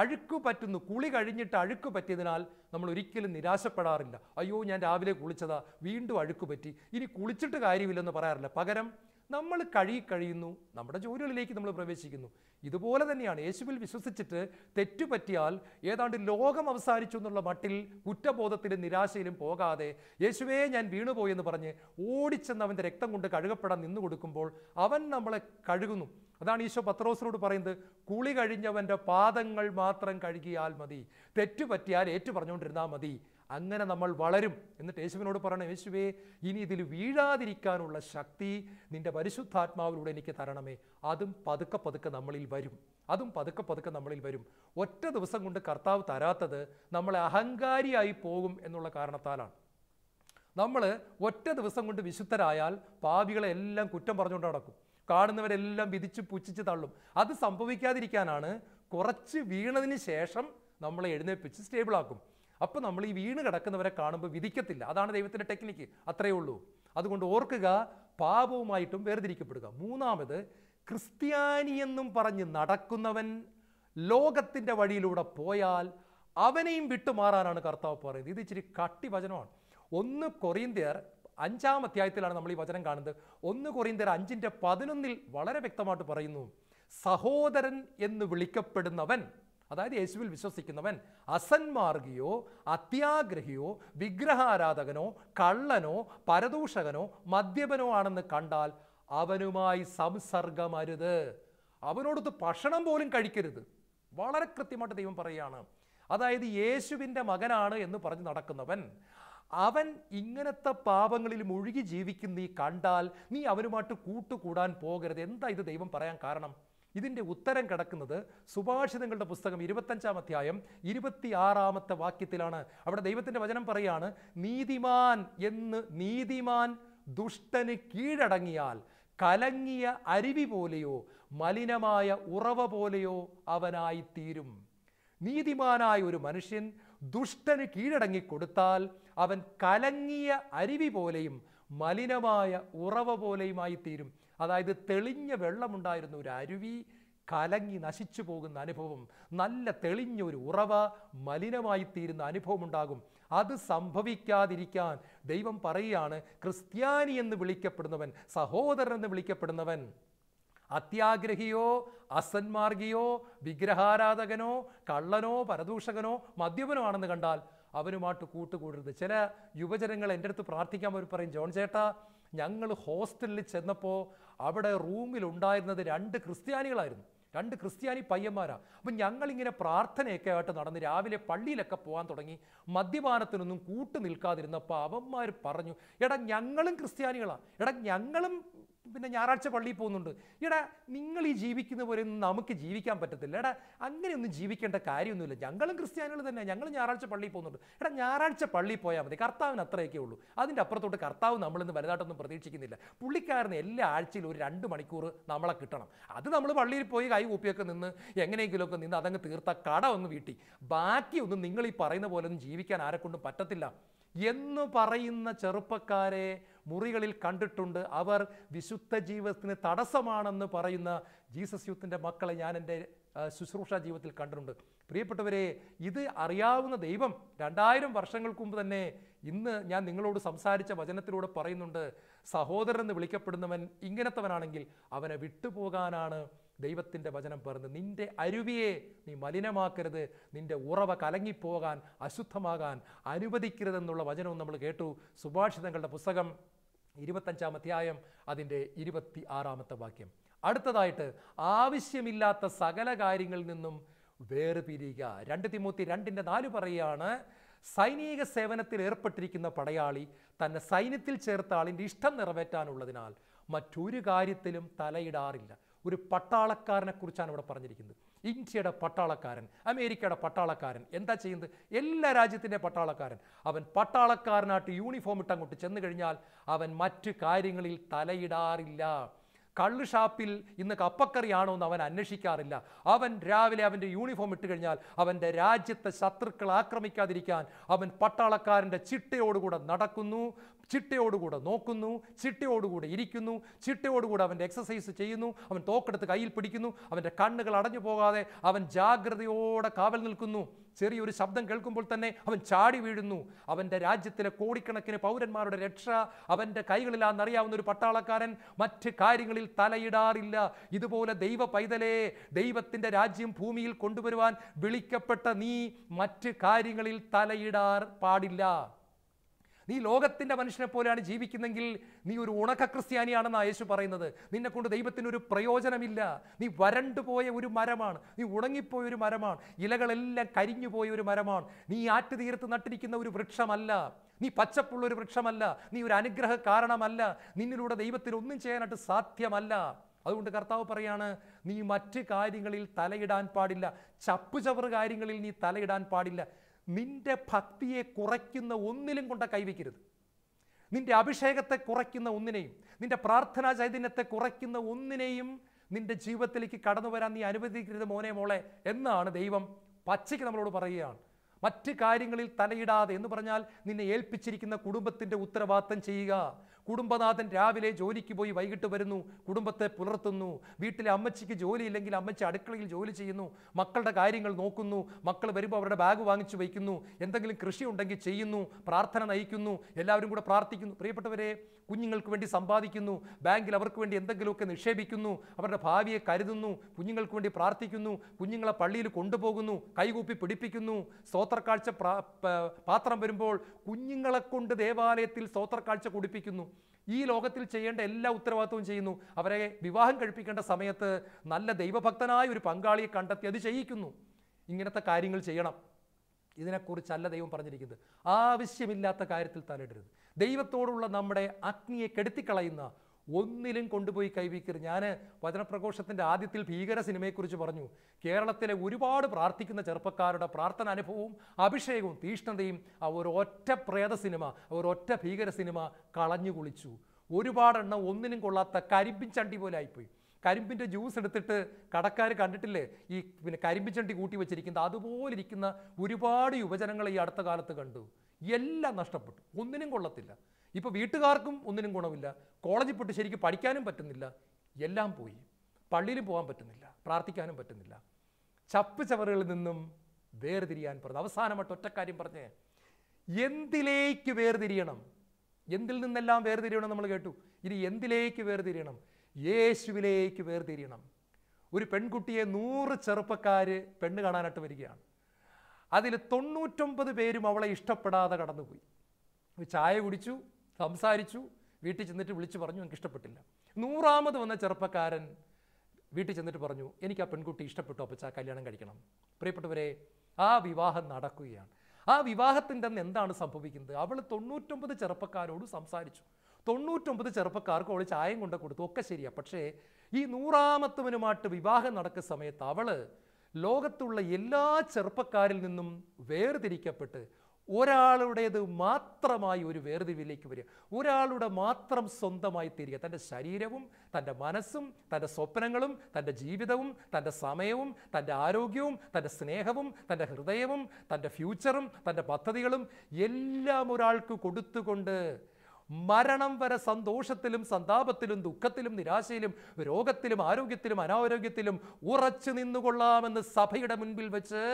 Speaker 1: അഴുക്ക് പറ്റുന്നു കുളി കഴിഞ്ഞിട്ട് അഴുക്ക് പറ്റിയതിനാൽ നമ്മൾ ഒരിക്കലും നിരാശപ്പെടാറില്ല അയ്യോ ഞാൻ രാവിലെ കുളിച്ചതാ വീണ്ടും അഴുക്ക് പറ്റി ഇനി കുളിച്ചിട്ട് കാര്യമില്ലെന്ന് പറയാറില്ല പകരം നമ്മൾ കഴി കഴിയുന്നു നമ്മുടെ ജോലികളിലേക്ക് നമ്മൾ പ്രവേശിക്കുന്നു ഇതുപോലെ തന്നെയാണ് യേശുവിൽ വിശ്വസിച്ചിട്ട് തെറ്റുപറ്റിയാൽ ഏതാണ്ട് ലോകം അവസാനിച്ചു എന്നുള്ള മട്ടിൽ കുറ്റബോധത്തിലും നിരാശയിലും പോകാതെ യേശുവേ ഞാൻ വീണുപോയി എന്ന് പറഞ്ഞ് ഓടിച്ചെന്ന് അവൻ്റെ രക്തം കൊണ്ട് കഴുകപ്പെടാൻ നിന്നു കൊടുക്കുമ്പോൾ അവൻ നമ്മളെ കഴുകുന്നു അതാണ് ഈശോ പത്രോസിനോട് പറയുന്നത് കുളി കഴിഞ്ഞവൻ്റെ പാദങ്ങൾ മാത്രം കഴുകിയാൽ മതി തെറ്റുപറ്റിയാൽ ഏറ്റു പറഞ്ഞുകൊണ്ടിരുന്നാൽ മതി അങ്ങനെ നമ്മൾ വളരും എന്നിട്ട് യേശുവിനോട് പറയണം യേശുവേ ഇനി ഇതിൽ വീഴാതിരിക്കാനുള്ള ശക്തി നിന്റെ പരിശുദ്ധാത്മാവിലൂടെ എനിക്ക് തരണമേ അതും പതുക്കെ പതുക്കെ നമ്മളിൽ വരും അതും പതുക്കെ പതുക്കെ നമ്മളിൽ വരും ഒറ്റ ദിവസം കൊണ്ട് കർത്താവ് തരാത്തത് നമ്മളെ അഹങ്കാരിയായി പോകും എന്നുള്ള കാരണത്താലാണ് നമ്മൾ ഒറ്റ ദിവസം കൊണ്ട് വിശുദ്ധരായാൽ പാവികളെ എല്ലാം കുറ്റം പറഞ്ഞുകൊണ്ട് നടക്കും കാണുന്നവരെല്ലാം വിധിച്ച് പുച്ഛിച്ച് തള്ളും അത് സംഭവിക്കാതിരിക്കാനാണ് കുറച്ച് വീണതിന് ശേഷം നമ്മളെ എഴുന്നേൽപ്പിച്ച് സ്റ്റേബിളാക്കും അപ്പോൾ നമ്മൾ ഈ വീണ് കിടക്കുന്നവരെ കാണുമ്പോൾ വിധിക്കത്തില്ല അതാണ് ദൈവത്തിൻ്റെ ടെക്നിക്ക് അത്രയേ ഉള്ളൂ അതുകൊണ്ട് ഓർക്കുക പാപവുമായിട്ടും വേർതിരിക്കപ്പെടുക മൂന്നാമത് ക്രിസ്ത്യാനി എന്നും പറഞ്ഞ് നടക്കുന്നവൻ ലോകത്തിൻ്റെ വഴിയിലൂടെ പോയാൽ അവനെയും വിട്ടുമാറാനാണ് കർത്താവ് പറയുന്നത് ഇത് ഇച്ചിരി കട്ടി വചനമാണ് ഒന്ന് കൊറിയന്തിയർ അഞ്ചാം അധ്യായത്തിലാണ് നമ്മൾ ഈ വചനം കാണുന്നത് ഒന്ന് കൊറിയന്തിയർ അഞ്ചിൻ്റെ പതിനൊന്നിൽ വളരെ വ്യക്തമായിട്ട് പറയുന്നു സഹോദരൻ എന്ന് വിളിക്കപ്പെടുന്നവൻ അതായത് യേശുവിൽ വിശ്വസിക്കുന്നവൻ അസന്മാർഗിയോ അത്യാഗ്രഹിയോ വിഗ്രഹാരാധകനോ കള്ളനോ പരദൂഷകനോ മദ്യപനോ ആണെന്ന് കണ്ടാൽ അവനുമായി സംസർഗമരുത് അവനോടൊത്ത് ഭക്ഷണം പോലും കഴിക്കരുത് വളരെ കൃത്യമായിട്ട് ദൈവം പറയുകയാണ് അതായത് യേശുവിൻ്റെ മകനാണ് എന്ന് പറഞ്ഞ് നടക്കുന്നവൻ അവൻ ഇങ്ങനത്തെ പാപങ്ങളിൽ മുഴുകി ജീവിക്കുന്ന നീ കണ്ടാൽ നീ അവനുമായിട്ട് കൂട്ടുകൂടാൻ പോകരുത് എന്താ ഇത് ദൈവം പറയാൻ കാരണം ഇതിൻ്റെ ഉത്തരം കിടക്കുന്നത് സുഭാഷിതങ്ങളുടെ പുസ്തകം ഇരുപത്തഞ്ചാം അധ്യായം ആറാമത്തെ വാക്യത്തിലാണ് അവിടെ ദൈവത്തിൻ്റെ വചനം പറയാണ് നീതിമാൻ എന്ന് നീതിമാൻ ദുഷ്ടന് കീഴടങ്ങിയാൽ കലങ്ങിയ അരുവി പോലെയോ മലിനമായ ഉറവ പോലെയോ അവനായിത്തീരും തീരും നീതിമാനായ ഒരു മനുഷ്യൻ ദുഷ്ടന് കീഴടങ്ങിക്കൊടുത്താൽ കൊടുത്താൽ അവൻ കലങ്ങിയ അരുവി പോലെയും മലിനമായ ഉറവ പോലെയുമായിത്തീരും തീരും അതായത് തെളിഞ്ഞ വെള്ളമുണ്ടായിരുന്ന ഒരു അരുവി കലങ്ങി നശിച്ചു പോകുന്ന അനുഭവം നല്ല തെളിഞ്ഞ ഒരു ഉറവ മലിനമായി തീരുന്ന അനുഭവം ഉണ്ടാകും അത് സംഭവിക്കാതിരിക്കാൻ ദൈവം പറയുകയാണ് ക്രിസ്ത്യാനി എന്ന് വിളിക്കപ്പെടുന്നവൻ സഹോദരൻ എന്ന് വിളിക്കപ്പെടുന്നവൻ അത്യാഗ്രഹിയോ അസന്മാർഗിയോ വിഗ്രഹാരാധകനോ കള്ളനോ പരദൂഷകനോ മദ്യപനോ ആണെന്ന് കണ്ടാൽ അവനുമായിട്ട് കൂട്ടുകൂടരുത് ചില യുവജനങ്ങൾ എൻ്റെ അടുത്ത് പ്രാർത്ഥിക്കാൻ അവർ പറയും ജോൺ ചേട്ടാ ഞങ്ങൾ ഹോസ്റ്റലിൽ ചെന്നപ്പോൾ അവിടെ റൂമിൽ ഉണ്ടായിരുന്നത് രണ്ട് ക്രിസ്ത്യാനികളായിരുന്നു രണ്ട് ക്രിസ്ത്യാനി പയ്യന്മാരാണ് അപ്പം ഞങ്ങളിങ്ങനെ പ്രാർത്ഥനയൊക്കെ ആയിട്ട് നടന്ന് രാവിലെ പള്ളിയിലൊക്കെ പോകാൻ തുടങ്ങി മദ്യപാനത്തിനൊന്നും കൂട്ടു നിൽക്കാതിരുന്നപ്പോൾ അവന്മാർ പറഞ്ഞു എടാ ഞങ്ങളും ക്രിസ്ത്യാനികളാണ് എടാ ഞങ്ങളും പിന്നെ ഞായറാഴ്ച പള്ളിയിൽ പോകുന്നുണ്ട് എടാ നിങ്ങൾ ഈ ജീവിക്കുന്ന പോലെ ഒന്നും നമുക്ക് ജീവിക്കാൻ പറ്റത്തില്ല എടാ അങ്ങനെയൊന്നും ജീവിക്കേണ്ട കാര്യമൊന്നുമില്ല ഞങ്ങളും ക്രിസ്ത്യാനികൾ തന്നെ ഞങ്ങൾ ഞായറാഴ്ച പള്ളിയിൽ പോകുന്നുണ്ട് എടാ ഞായറാഴ്ച പള്ളിയിൽ പോയാൽ മതി കർത്താവിന് അത്രയൊക്കെ ഉള്ളൂ അതിൻ്റെ അപ്പുറത്തോട്ട് കർത്താവ് നമ്മളിന്ന് വലുതായിട്ടൊന്നും പ്രതീക്ഷിക്കുന്നില്ല പുള്ളിക്കാരന് എല്ലാ ആഴ്ചയിലും ഒരു രണ്ട് മണിക്കൂർ നമ്മളെ കിട്ടണം അത് നമ്മൾ പള്ളിയിൽ പോയി കൈ കൂപ്പിയൊക്കെ നിന്ന് എങ്ങനെയെങ്കിലുമൊക്കെ നിന്ന് അതങ്ങ് തീർത്ത കട ഒന്ന് വീട്ടി ബാക്കിയൊന്നും നിങ്ങൾ ഈ പറയുന്ന പോലെ ഒന്നും ജീവിക്കാൻ ആരെക്കൊണ്ടും പറ്റത്തില്ല എന്ന് പറയുന്ന ചെറുപ്പക്കാരെ മുറികളിൽ കണ്ടിട്ടുണ്ട് അവർ വിശുദ്ധ ജീവിതത്തിന് തടസ്സമാണെന്ന് പറയുന്ന ജീസസ് യൂത്തിൻ്റെ മക്കളെ ഞാൻ എൻ്റെ ശുശ്രൂഷ ജീവിതത്തിൽ കണ്ടിട്ടുണ്ട് പ്രിയപ്പെട്ടവരെ ഇത് അറിയാവുന്ന ദൈവം രണ്ടായിരം വർഷങ്ങൾക്ക് മുമ്പ് തന്നെ ഇന്ന് ഞാൻ നിങ്ങളോട് സംസാരിച്ച വചനത്തിലൂടെ പറയുന്നുണ്ട് സഹോദരൻ എന്ന് വിളിക്കപ്പെടുന്നവൻ ഇങ്ങനത്തവനാണെങ്കിൽ അവനെ വിട്ടുപോകാനാണ് ദൈവത്തിൻ്റെ വചനം പറഞ്ഞ് നിൻ്റെ അരുവിയെ നീ മലിനമാക്കരുത് നിൻ്റെ ഉറവ കലങ്ങിപ്പോകാൻ അശുദ്ധമാകാൻ അനുവദിക്കരുതെന്നുള്ള വചനവും നമ്മൾ കേട്ടു സുഭാഷിതങ്ങളുടെ പുസ്തകം ഇരുപത്തഞ്ചാം അധ്യായം അതിൻ്റെ ഇരുപത്തി ആറാമത്തെ വാക്യം അടുത്തതായിട്ട് ആവശ്യമില്ലാത്ത സകല കാര്യങ്ങളിൽ നിന്നും വേർപിരിയുക രണ്ട് തിമൂത്തി രണ്ടിൻ്റെ നാല് പറയുകയാണ് സൈനിക സേവനത്തിൽ ഏർപ്പെട്ടിരിക്കുന്ന പടയാളി തന്നെ സൈന്യത്തിൽ ചേർത്ത ആളിൻ്റെ ഇഷ്ടം നിറവേറ്റാനുള്ളതിനാൽ മറ്റൊരു കാര്യത്തിലും തലയിടാറില്ല ഒരു പട്ടാളക്കാരനെ കുറിച്ചാണ് ഇവിടെ പറഞ്ഞിരിക്കുന്നത് ഇന്ത്യയുടെ പട്ടാളക്കാരൻ അമേരിക്കയുടെ പട്ടാളക്കാരൻ എന്താ ചെയ്യുന്നത് എല്ലാ രാജ്യത്തിൻ്റെ പട്ടാളക്കാരൻ അവൻ പട്ടാളക്കാരനായിട്ട് യൂണിഫോം ഇട്ട് അങ്ങോട്ട് ചെന്ന് കഴിഞ്ഞാൽ അവൻ മറ്റ് കാര്യങ്ങളിൽ തലയിടാറില്ല കള്ള് ഷാപ്പിൽ ഇന്ന് കപ്പക്കറിയാണോ എന്ന് അവൻ അന്വേഷിക്കാറില്ല അവൻ രാവിലെ അവൻ്റെ യൂണിഫോം ഇട്ട് കഴിഞ്ഞാൽ അവൻ്റെ രാജ്യത്തെ ശത്രുക്കൾ ആക്രമിക്കാതിരിക്കാൻ അവൻ പട്ടാളക്കാരൻ്റെ ചിട്ടയോടുകൂടെ നടക്കുന്നു ചിട്ടയോടുകൂടെ നോക്കുന്നു ചിട്ടയോടുകൂടെ ഇരിക്കുന്നു ചിട്ടയോടുകൂടെ അവൻ്റെ എക്സസൈസ് ചെയ്യുന്നു അവൻ തോക്കെടുത്ത് കയ്യിൽ പിടിക്കുന്നു അവൻ്റെ കണ്ണുകൾ അടഞ്ഞു പോകാതെ അവൻ ജാഗ്രതയോടെ കാവൽ നിൽക്കുന്നു ചെറിയൊരു ശബ്ദം കേൾക്കുമ്പോൾ തന്നെ അവൻ ചാടി വീഴുന്നു അവൻ്റെ രാജ്യത്തിലെ കോടിക്കണക്കിന് പൗരന്മാരുടെ രക്ഷ അവൻ്റെ കൈകളിലാണെന്നറിയാവുന്ന ഒരു പട്ടാളക്കാരൻ മറ്റ് കാര്യങ്ങളിൽ തലയിടാറില്ല ഇതുപോലെ ദൈവ പൈതലേ ദൈവത്തിൻ്റെ രാജ്യം ഭൂമിയിൽ കൊണ്ടുവരുവാൻ വിളിക്കപ്പെട്ട നീ മറ്റ് കാര്യങ്ങളിൽ തലയിടാർ പാടില്ല നീ ലോകത്തിൻ്റെ മനുഷ്യനെ പോലെയാണ് ജീവിക്കുന്നെങ്കിൽ നീ ഒരു ഉണക്ക ക്രിസ്ത്യാനിയാണെന്നാണ് യേശു പറയുന്നത് നിന്നെ കൊണ്ട് ദൈവത്തിന് ഒരു പ്രയോജനമില്ല നീ വരണ്ടുപോയ ഒരു മരമാണ് നീ ഉണങ്ങിപ്പോയ ഒരു മരമാണ് ഇലകളെല്ലാം കരിഞ്ഞു പോയ ഒരു മരമാണ് നീ ആറ്റുതീരത്ത് നട്ടിരിക്കുന്ന ഒരു വൃക്ഷമല്ല നീ പച്ചപ്പുള്ള ഒരു വൃക്ഷമല്ല നീ ഒരു അനുഗ്രഹ കാരണമല്ല നിന്നിലൂടെ ദൈവത്തിന് ഒന്നും ചെയ്യാനായിട്ട് സാധ്യമല്ല അതുകൊണ്ട് കർത്താവ് പറയാണ് നീ മറ്റ് കാര്യങ്ങളിൽ തലയിടാൻ പാടില്ല ചപ്പുചവറ് കാര്യങ്ങളിൽ നീ തലയിടാൻ പാടില്ല നിന്റെ ഭക്തിയെ കുറയ്ക്കുന്ന ഒന്നിലും കൊണ്ട് കൈവയ്ക്കരുത് നിന്റെ അഭിഷേകത്തെ കുറയ്ക്കുന്ന ഒന്നിനെയും നിന്റെ പ്രാർത്ഥനാ ചൈതന്യത്തെ കുറയ്ക്കുന്ന ഒന്നിനെയും നിന്റെ ജീവിതത്തിലേക്ക് കടന്നു വരാൻ നീ അനുവദിക്കരുത് മോനെ മോളെ എന്നാണ് ദൈവം പച്ചയ്ക്ക് നമ്മളോട് പറയുകയാണ് മറ്റ് കാര്യങ്ങളിൽ തലയിടാതെ എന്ന് പറഞ്ഞാൽ നിന്നെ ഏൽപ്പിച്ചിരിക്കുന്ന കുടുംബത്തിൻ്റെ ഉത്തരവാദിത്തം ചെയ്യുക കുടുംബനാഥൻ രാവിലെ ജോലിക്ക് പോയി വൈകിട്ട് വരുന്നു കുടുംബത്തെ പുലർത്തുന്നു വീട്ടിലെ അമ്മച്ചിക്ക് ജോലിയില്ലെങ്കിൽ അമ്മച്ചി അടുക്കളയിൽ ജോലി ചെയ്യുന്നു മക്കളുടെ കാര്യങ്ങൾ നോക്കുന്നു മക്കൾ വരുമ്പോൾ അവരുടെ ബാഗ് വാങ്ങിച്ചു വയ്ക്കുന്നു എന്തെങ്കിലും കൃഷി ഉണ്ടെങ്കിൽ ചെയ്യുന്നു പ്രാർത്ഥന നയിക്കുന്നു എല്ലാവരും കൂടെ പ്രാർത്ഥിക്കുന്നു പ്രിയപ്പെട്ടവരെ കുഞ്ഞുങ്ങൾക്ക് വേണ്ടി സമ്പാദിക്കുന്നു ബാങ്കിൽ അവർക്ക് വേണ്ടി എന്തെങ്കിലുമൊക്കെ നിക്ഷേപിക്കുന്നു അവരുടെ ഭാവിയെ കരുതുന്നു കുഞ്ഞുങ്ങൾക്ക് വേണ്ടി പ്രാർത്ഥിക്കുന്നു കുഞ്ഞുങ്ങളെ പള്ളിയിൽ കൊണ്ടുപോകുന്നു കൈകൂപ്പി പിടിപ്പിക്കുന്നു സ്തോത്രക്കാഴ്ച പാത്രം വരുമ്പോൾ കുഞ്ഞുങ്ങളെ കൊണ്ട് ദേവാലയത്തിൽ സ്തോത്രക്കാഴ്ച കുടിപ്പിക്കുന്നു ഈ ലോകത്തിൽ ചെയ്യേണ്ട എല്ലാ ഉത്തരവാദിത്വവും ചെയ്യുന്നു അവരെ വിവാഹം കഴിപ്പിക്കേണ്ട സമയത്ത് നല്ല ദൈവഭക്തനായ ഒരു പങ്കാളിയെ കണ്ടെത്തി അത് ചെയ്യിക്കുന്നു ഇങ്ങനത്തെ കാര്യങ്ങൾ ചെയ്യണം ഇതിനെക്കുറിച്ചല്ല ദൈവം പറഞ്ഞിരിക്കുന്നത് ആവശ്യമില്ലാത്ത കാര്യത്തിൽ തലയിടരുത് ദൈവത്തോടുള്ള നമ്മുടെ അഗ്നിയെ കെടുത്തിക്കളയുന്ന ഒന്നിലും കൊണ്ടുപോയി കൈവീക്കരുത് ഞാൻ വചനപ്രഘോഷത്തിൻ്റെ ആദ്യത്തിൽ ഭീകര സിനിമയെക്കുറിച്ച് പറഞ്ഞു കേരളത്തിലെ ഒരുപാട് പ്രാർത്ഥിക്കുന്ന ചെറുപ്പക്കാരുടെ പ്രാർത്ഥന അനുഭവവും അഭിഷേകവും തീഷ്ണതയും അവർ ഒറ്റ പ്രേത സിനിമ ഒറ്റ ഭീകര സിനിമ കളഞ്ഞു കുളിച്ചു ഒരുപാടെണ്ണം ഒന്നിനും കൊള്ളാത്ത കരിമ്പിൻ ചണ്ടി പോലെ ആയിപ്പോയി കരിമ്പിൻ്റെ ജ്യൂസ് എടുത്തിട്ട് കടക്കാർ കണ്ടിട്ടില്ലേ ഈ പിന്നെ കരിമ്പിൻ ചണ്ടി കൂട്ടി വെച്ചിരിക്കുന്നത് അതുപോലെ ഇരിക്കുന്ന ഒരുപാട് യുവജനങ്ങൾ ഈ അടുത്ത കാലത്ത് കണ്ടു എല്ലാം നഷ്ടപ്പെട്ടു ഒന്നിനും കൊള്ളത്തില്ല ഇപ്പോൾ വീട്ടുകാർക്കും ഒന്നിനും ഗുണമില്ല കോളേജിൽ പോയിട്ട് ശരിക്കും പഠിക്കാനും പറ്റുന്നില്ല എല്ലാം പോയി പള്ളിയിൽ പോകാൻ പറ്റുന്നില്ല പ്രാർത്ഥിക്കാനും പറ്റുന്നില്ല ചപ്പ് ചവറുകളിൽ നിന്നും വേർതിരിയാൻ പറഞ്ഞു അവസാനമായിട്ട് ഒറ്റക്കാര്യം പറഞ്ഞേ എന്തിലേക്ക് വേർതിരിയണം എന്തിൽ നിന്നെല്ലാം വേർതിരിയണം നമ്മൾ കേട്ടു ഇനി എന്തിലേക്ക് വേർതിരിയണം യേശുവിലേക്ക് വേർതിരിയണം ഒരു പെൺകുട്ടിയെ നൂറ് ചെറുപ്പക്കാർ പെണ്ണ് കാണാനായിട്ട് വരികയാണ് അതിൽ തൊണ്ണൂറ്റൊമ്പത് പേരും അവളെ ഇഷ്ടപ്പെടാതെ കടന്നുപോയി ചായ കുടിച്ചു സംസാരിച്ചു വീട്ടിൽ ചെന്നിട്ട് വിളിച്ചു പറഞ്ഞു എനിക്ക് ഇഷ്ടപ്പെട്ടില്ല നൂറാമത് വന്ന ചെറുപ്പക്കാരൻ വീട്ടിൽ ചെന്നിട്ട് പറഞ്ഞു എനിക്ക് ആ പെൺകുട്ടി ഇഷ്ടപ്പെട്ടു അപ്പച്ച കല്യാണം കഴിക്കണം പ്രിയപ്പെട്ടവരെ ആ വിവാഹം നടക്കുകയാണ് ആ വിവാഹത്തിൻ്റെ അന്ന് എന്താണ് സംഭവിക്കുന്നത് അവൾ തൊണ്ണൂറ്റൊമ്പത് ചെറുപ്പക്കാരോട് സംസാരിച്ചു തൊണ്ണൂറ്റൊമ്പത് ചെറുപ്പക്കാർക്ക് അവൾ ചായം കൊണ്ട് കൊടുത്തു ഒക്കെ ശരിയാണ് പക്ഷേ ഈ നൂറാമത്തവനുമായിട്ട് വിവാഹം നടക്കുന്ന സമയത്ത് അവൾ ലോകത്തുള്ള എല്ലാ ചെറുപ്പക്കാരിൽ നിന്നും വേർതിരിക്കപ്പെട്ട് ഒരാളുടേത് മാത്രമായി ഒരു വേർതിരിവിലേക്ക് വരിക ഒരാളുടെ മാത്രം സ്വന്തമായി തീരുക തൻ്റെ ശരീരവും തൻ്റെ മനസ്സും തൻ്റെ സ്വപ്നങ്ങളും തൻ്റെ ജീവിതവും തൻ്റെ സമയവും തൻ്റെ ആരോഗ്യവും തൻ്റെ സ്നേഹവും തൻ്റെ ഹൃദയവും തൻ്റെ ഫ്യൂച്ചറും തൻ്റെ പദ്ധതികളും എല്ലാം ഒരാൾക്ക് കൊടുത്തുകൊണ്ട് മരണം വരെ സന്തോഷത്തിലും സന്താപത്തിലും ദുഃഖത്തിലും നിരാശയിലും രോഗത്തിലും ആരോഗ്യത്തിലും അനാരോഗ്യത്തിലും ഉറച്ചു നിന്നുകൊള്ളാമെന്ന് സഭയുടെ മുൻപിൽ വെച്ച്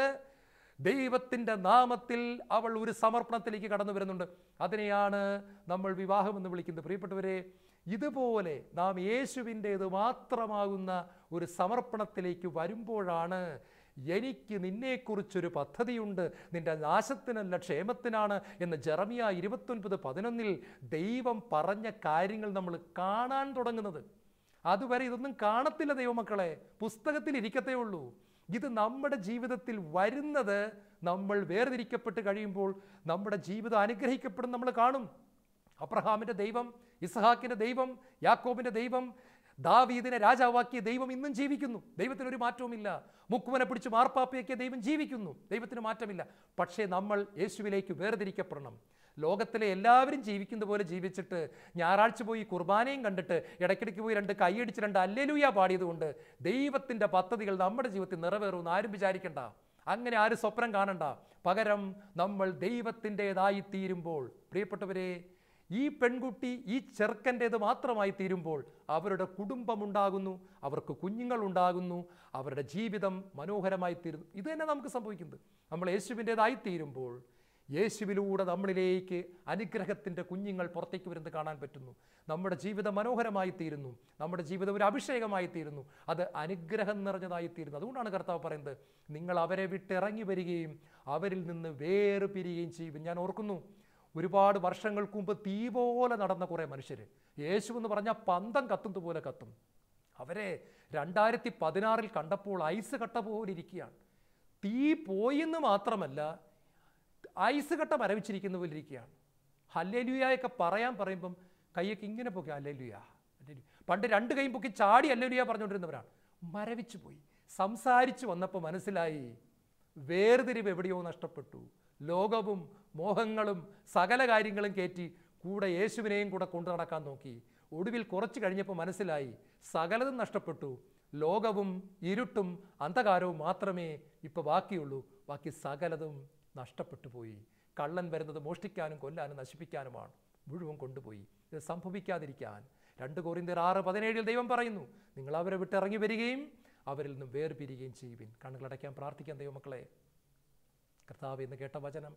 Speaker 1: ദൈവത്തിൻ്റെ നാമത്തിൽ അവൾ ഒരു സമർപ്പണത്തിലേക്ക് കടന്നു വരുന്നുണ്ട് അതിനെയാണ് നമ്മൾ വിവാഹമെന്ന് വിളിക്കുന്നത് പ്രിയപ്പെട്ടവരെ ഇതുപോലെ നാം ഇത് മാത്രമാകുന്ന ഒരു സമർപ്പണത്തിലേക്ക് വരുമ്പോഴാണ് എനിക്ക് നിന്നെക്കുറിച്ചൊരു പദ്ധതിയുണ്ട് നിന്റെ നാശത്തിനല്ല ക്ഷേമത്തിനാണ് എന്ന് ജെറമിയ ഇരുപത്തൊൻപത് പതിനൊന്നിൽ ദൈവം പറഞ്ഞ കാര്യങ്ങൾ നമ്മൾ കാണാൻ തുടങ്ങുന്നത് അതുവരെ ഇതൊന്നും കാണത്തില്ല ദൈവമക്കളെ പുസ്തകത്തിൽ ഇരിക്കത്തേ ഉള്ളൂ ഇത് നമ്മുടെ ജീവിതത്തിൽ വരുന്നത് നമ്മൾ വേർതിരിക്കപ്പെട്ട് കഴിയുമ്പോൾ നമ്മുടെ ജീവിതം അനുഗ്രഹിക്കപ്പെടും നമ്മൾ കാണും അബ്രഹാമിൻ്റെ ദൈവം ഇസ്ഹാക്കിൻ്റെ ദൈവം യാക്കോബിൻ്റെ ദൈവം ദാവീദിനെ രാജാവാക്കിയ ദൈവം ഇന്നും ജീവിക്കുന്നു ദൈവത്തിന് ഒരു മാറ്റവുമില്ല മുക്കുവനെ പിടിച്ച് മാർപ്പാപ്പയാക്കിയ ദൈവം ജീവിക്കുന്നു ദൈവത്തിന് മാറ്റമില്ല പക്ഷേ നമ്മൾ യേശുവിലേക്ക് വേർതിരിക്കപ്പെടണം ലോകത്തിലെ എല്ലാവരും ജീവിക്കുന്ന പോലെ ജീവിച്ചിട്ട് ഞായറാഴ്ച പോയി കുർബാനയും കണ്ടിട്ട് ഇടയ്ക്കിടയ്ക്ക് പോയി രണ്ട് കൈയടിച്ച് രണ്ട് അല്ലെലുയ പാടിയതുകൊണ്ട് ദൈവത്തിൻ്റെ പദ്ധതികൾ നമ്മുടെ ജീവിതത്തിൽ നിറവേറുമെന്ന് ആരും വിചാരിക്കണ്ട അങ്ങനെ ആരും സ്വപ്നം കാണണ്ട പകരം നമ്മൾ ദൈവത്തിൻ്റേതായി തീരുമ്പോൾ പ്രിയപ്പെട്ടവരെ ഈ പെൺകുട്ടി ഈ ചെറുക്കൻ്റേത് മാത്രമായി തീരുമ്പോൾ അവരുടെ കുടുംബമുണ്ടാകുന്നു അവർക്ക് കുഞ്ഞുങ്ങളുണ്ടാകുന്നു അവരുടെ ജീവിതം മനോഹരമായി തീരുന്നു ഇത് തന്നെ നമുക്ക് സംഭവിക്കുന്നത് നമ്മൾ യേശുവിൻ്റേതായി തീരുമ്പോൾ യേശുവിലൂടെ നമ്മളിലേക്ക് അനുഗ്രഹത്തിൻ്റെ കുഞ്ഞുങ്ങൾ പുറത്തേക്ക് വരുന്നത് കാണാൻ പറ്റുന്നു നമ്മുടെ ജീവിതം മനോഹരമായി തീരുന്നു നമ്മുടെ ജീവിതം ഒരു അഭിഷേകമായി തീരുന്നു അത് അനുഗ്രഹം നിറഞ്ഞതായി തീരുന്നു അതുകൊണ്ടാണ് കർത്താവ് പറയുന്നത് നിങ്ങൾ അവരെ വിട്ടിറങ്ങി വരികയും അവരിൽ നിന്ന് പിരികയും ചെയ്യും ഞാൻ ഓർക്കുന്നു ഒരുപാട് വർഷങ്ങൾക്ക് മുമ്പ് തീ പോലെ നടന്ന കുറേ മനുഷ്യർ യേശു എന്ന് പറഞ്ഞാൽ പന്തം കത്തുന്നത് പോലെ കത്തും അവരെ രണ്ടായിരത്തി പതിനാറിൽ കണ്ടപ്പോൾ ഐസ് കട്ട പോലെ ഇരിക്കുകയാണ് തീ പോയിന്ന് മാത്രമല്ല ഐസ് കട്ട മരവിച്ചിരിക്കുന്ന പോലെ ഇരിക്കുകയാണ് ഹല്ലലുയായൊക്കെ പറയാൻ പറയുമ്പം കൈയൊക്കെ ഇങ്ങനെ പൊക്കി അല്ലലുയ പണ്ട് രണ്ട് കൈയും പൊക്കി ചാടി അല്ലേലുയ പറഞ്ഞുകൊണ്ടിരുന്നവരാണ് മരവിച്ചു പോയി സംസാരിച്ചു വന്നപ്പോൾ മനസ്സിലായി വേർതിരിവ് എവിടെയോ നഷ്ടപ്പെട്ടു ലോകവും മോഹങ്ങളും സകല കാര്യങ്ങളും കയറ്റി കൂടെ യേശുവിനെയും കൂടെ കൊണ്ടു നടക്കാൻ നോക്കി ഒടുവിൽ കുറച്ച് കഴിഞ്ഞപ്പോൾ മനസ്സിലായി സകലതും നഷ്ടപ്പെട്ടു ലോകവും ഇരുട്ടും അന്ധകാരവും മാത്രമേ ഇപ്പോൾ ബാക്കിയുള്ളൂ ബാക്കി സകലതും നഷ്ടപ്പെട്ടു പോയി കള്ളൻ വരുന്നത് മോഷ്ടിക്കാനും കൊല്ലാനും നശിപ്പിക്കാനുമാണ് മുഴുവൻ കൊണ്ടുപോയി ഇത് സംഭവിക്കാതിരിക്കാൻ രണ്ട് കോറിന്തർ ആറ് പതിനേഴിൽ ദൈവം പറയുന്നു നിങ്ങൾ അവരെ വിട്ടിറങ്ങി വരികയും അവരിൽ നിന്നും വേർപിരികയും ചെയ്യുവിൻ കണ്ണുകളടയ്ക്കാൻ പ്രാർത്ഥിക്കാൻ ദൈവമക്കളെ കർത്താവ് എന്ന് കേട്ട വചനം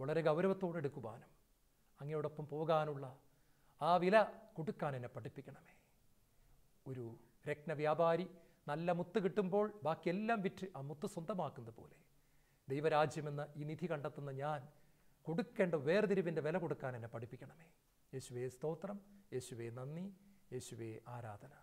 Speaker 1: വളരെ ഗൗരവത്തോടെ എടുക്കുവാനും അങ്ങയോടൊപ്പം പോകാനുള്ള ആ വില കൊടുക്കാൻ എന്നെ പഠിപ്പിക്കണമേ ഒരു രത്നവ്യാപാരി നല്ല മുത്ത് കിട്ടുമ്പോൾ ബാക്കിയെല്ലാം വിറ്റ് ആ മുത്ത് സ്വന്തമാക്കുന്നത് പോലെ ദൈവരാജ്യമെന്ന ഈ നിധി കണ്ടെത്തുന്ന ഞാൻ കൊടുക്കേണ്ട വേർതിരിവിൻ്റെ വില കൊടുക്കാൻ എന്നെ പഠിപ്പിക്കണമേ യേശുവേ സ്തോത്രം യേശുവേ നന്ദി യേശുവേ ആരാധന